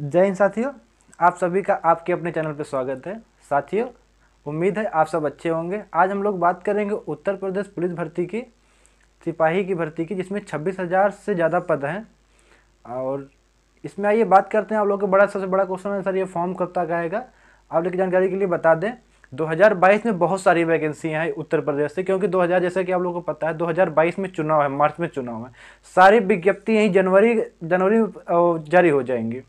जय हिंद साथियों आप सभी का आपके अपने चैनल पर स्वागत है साथियों उम्मीद है आप सब अच्छे होंगे आज हम लोग बात करेंगे उत्तर प्रदेश पुलिस भर्ती की सिपाही की भर्ती की जिसमें छब्बीस हज़ार से ज़्यादा पद हैं और इसमें आइए बात करते हैं आप लोग का बड़ा सबसे बड़ा क्वेश्चन है सर ये फॉर्म कब तक आएगा आप लोग की जानकारी के लिए बता दें दो में बहुत सारी वैकेंसियाँ हैं उत्तर प्रदेश से क्योंकि दो जैसा कि आप लोगों को पता है दो में चुनाव है मार्च में चुनाव है सारी विज्ञप्ति यहीं जनवरी जनवरी जारी हो जाएंगी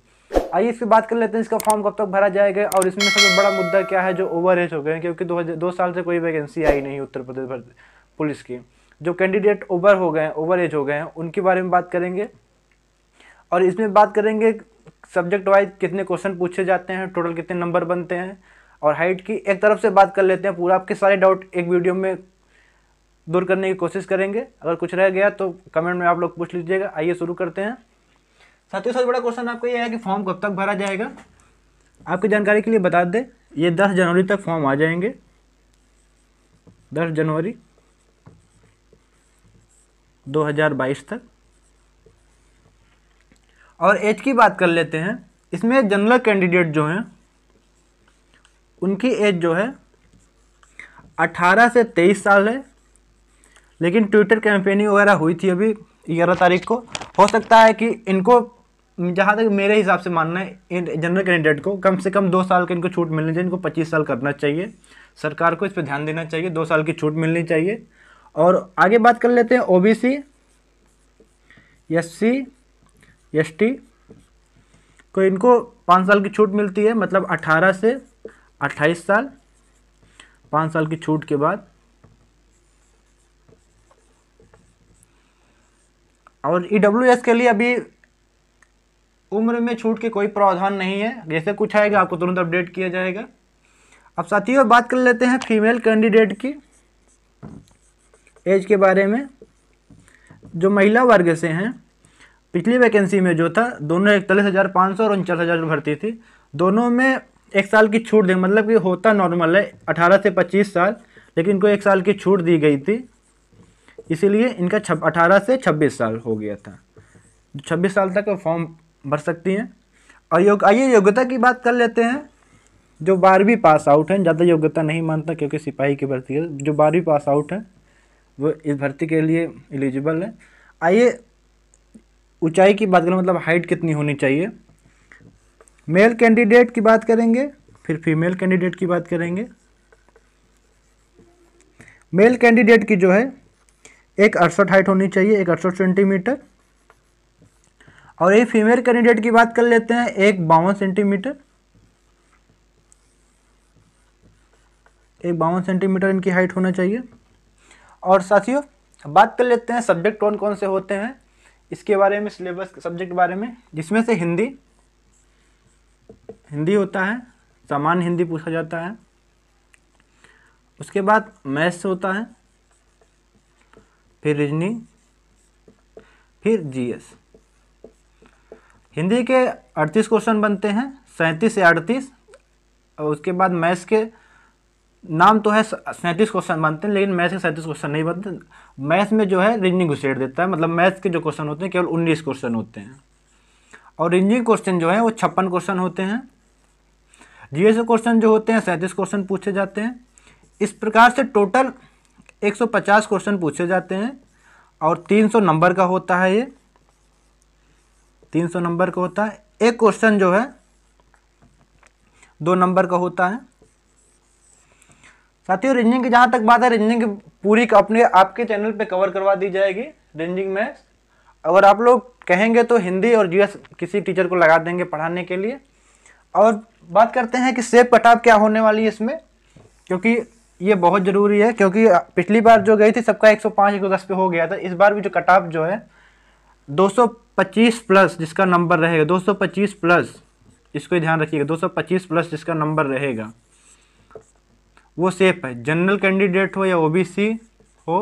आइए इसकी बात कर लेते हैं इसका फॉर्म कब तक भरा जाएगा और इसमें सबसे बड़ा मुद्दा क्या है जो ओवर एज हो गए हैं क्योंकि दो, दो साल से कोई वैकेंसी आई नहीं उत्तर प्रदेश पुलिस की जो कैंडिडेट ओवर हो गए हैं ओवर एज हो गए हैं उनके बारे में बात करेंगे और इसमें बात करेंगे सब्जेक्ट वाइज कितने क्वेश्चन पूछे जाते हैं टोटल कितने नंबर बनते हैं और हाइट की एक तरफ से बात कर लेते हैं पूरा आपके सारे डाउट एक वीडियो में दूर करने की कोशिश करेंगे अगर कुछ रह गया तो कमेंट में आप लोग पूछ लीजिएगा आइए शुरू करते हैं ही सबसे बड़ा क्वेश्चन आपको ये है कि फॉर्म कब तक भरा जाएगा आपकी जानकारी के लिए बता दें ये दस जनवरी तक फॉर्म आ जाएंगे दस जनवरी 2022 तक और एज की बात कर लेते हैं इसमें जनरल कैंडिडेट जो हैं उनकी एज जो है 18 से 23 साल है लेकिन ट्विटर कैंपेनिंग वगैरह हुई थी अभी ग्यारह तारीख को हो सकता है कि इनको जहाँ तक मेरे हिसाब से मानना है जनरल कैंडिडेट को कम से कम दो साल का इनको छूट मिलनी चाहिए इनको पच्चीस साल करना चाहिए सरकार को इस पर ध्यान देना चाहिए दो साल की छूट मिलनी चाहिए और आगे बात कर लेते हैं O B C S C S T को इनको पाँच साल की छूट मिलती है मतलब अठारह से अट्ठाईस साल पाँच साल की छूट के बाद और ई डब्ल्यू एस के लिए अभी उम्र में छूट के कोई प्रावधान नहीं है जैसे कुछ आएगा आपको तुरंत अपडेट किया जाएगा अब साथियों बात कर लेते हैं फीमेल कैंडिडेट की एज के बारे में जो महिला वर्ग से हैं पिछली वैकेंसी में जो था दोनों इकतालीस हज़ार पाँच सौ और उनचास हज़ार भर्ती थी दोनों में एक साल की छूट दी मतलब कि होता नॉर्मल है अठारह से पच्चीस साल लेकिन इनको एक साल की छूट दी गई थी इसीलिए इनका छप अठारह से छब्बीस साल हो गया था छब्बीस साल तक फॉर्म भर सकती हैं और योग आइए योग्यता की बात कर लेते हैं जो बारहवीं पास आउट हैं ज़्यादा योग्यता नहीं मानता क्योंकि सिपाही की भर्ती है जो बारहवीं पास आउट हैं वो इस भर्ती के लिए एलिजिबल है आइए ऊंचाई की बात करें मतलब हाइट कितनी होनी चाहिए मेल कैंडिडेट की बात करेंगे फिर फीमेल कैंडिडेट की बात करेंगे मेल कैंडिडेट की जो है एक अड़सठ हाइट होनी चाहिए एक अड़सठ सेंटीमीटर और ये फीमेल कैंडिडेट की बात कर लेते हैं एक बावन सेंटीमीटर एक बावन सेंटीमीटर इनकी हाइट होना चाहिए और साथियों बात कर लेते हैं सब्जेक्ट कौन कौन से होते हैं इसके बारे में सिलेबस सब्जेक्ट के बारे में जिसमें से हिंदी हिंदी होता है सामान्य हिंदी पूछा जाता है उसके बाद मैथ्स होता है फिर रिजनिंग फिर जीएस हिंदी के अड़तीस क्वेश्चन बनते हैं सैंतीस या अड़तीस और उसके बाद मैथ्स के नाम तो है सैंतीस क्वेश्चन बनते हैं लेकिन मैथ्स के सैंतीस क्वेश्चन नहीं बनते मैथ्स में जो है रिंजिंग घुसेड़ देता है मतलब मैथ्स के जो क्वेश्चन होते हैं केवल उन्नीस क्वेश्चन होते हैं और रिंजिंग क्वेश्चन जो है वो छप्पन क्वेश्चन होते हैं एस क्वेश्चन जो होते हैं सैंतीस क्वेश्चन पूछे जाते हैं इस प्रकार से टोटल 150 क्वेश्चन पूछे जाते हैं और 300 नंबर का होता है ये तीन सौ नंबर का होता है एक क्वेश्चन जो है दो नंबर का होता है साथियों रेंजिंग की जहां तक बात है रेंजिंग पूरी अपने आपके चैनल पे कवर करवा दी जाएगी रेंजिंग में अगर आप लोग कहेंगे तो हिंदी और जीएस किसी टीचर को लगा देंगे पढ़ाने के लिए और बात करते हैं कि सेब कटाव क्या होने वाली है इसमें क्योंकि ये बहुत ज़रूरी है क्योंकि पिछली बार जो गई थी सबका 105 सौ पे हो गया था इस बार भी जो कटाव जो है 225 प्लस जिसका नंबर रहेगा 225 प्लस इसको ध्यान रखिएगा 225 प्लस जिसका नंबर रहेगा वो सेफ है जनरल कैंडिडेट हो या ओबीसी हो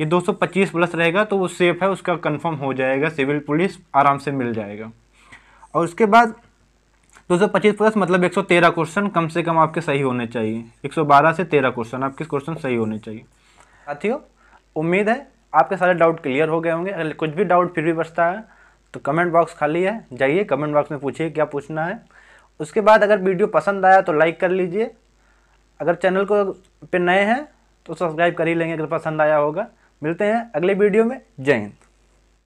ये 225 प्लस रहेगा तो वो सेफ है उसका कंफर्म हो जाएगा सिविल पुलिस आराम से मिल जाएगा और उसके बाद 225 प्लस मतलब 113 क्वेश्चन कम से कम आपके सही होने चाहिए 112 से 13 क्वेश्चन आपके क्वेश्चन सही होने चाहिए साथियों उम्मीद है आपके सारे डाउट क्लियर हो गए होंगे अगर कुछ भी डाउट फिर भी बचता है तो कमेंट बॉक्स खाली है जाइए कमेंट बॉक्स में पूछिए क्या पूछना है उसके बाद अगर वीडियो पसंद आया तो लाइक कर लीजिए अगर चैनल को पे नए हैं तो सब्सक्राइब कर ही लेंगे अगर पसंद आया होगा मिलते हैं अगले वीडियो में जय हिंद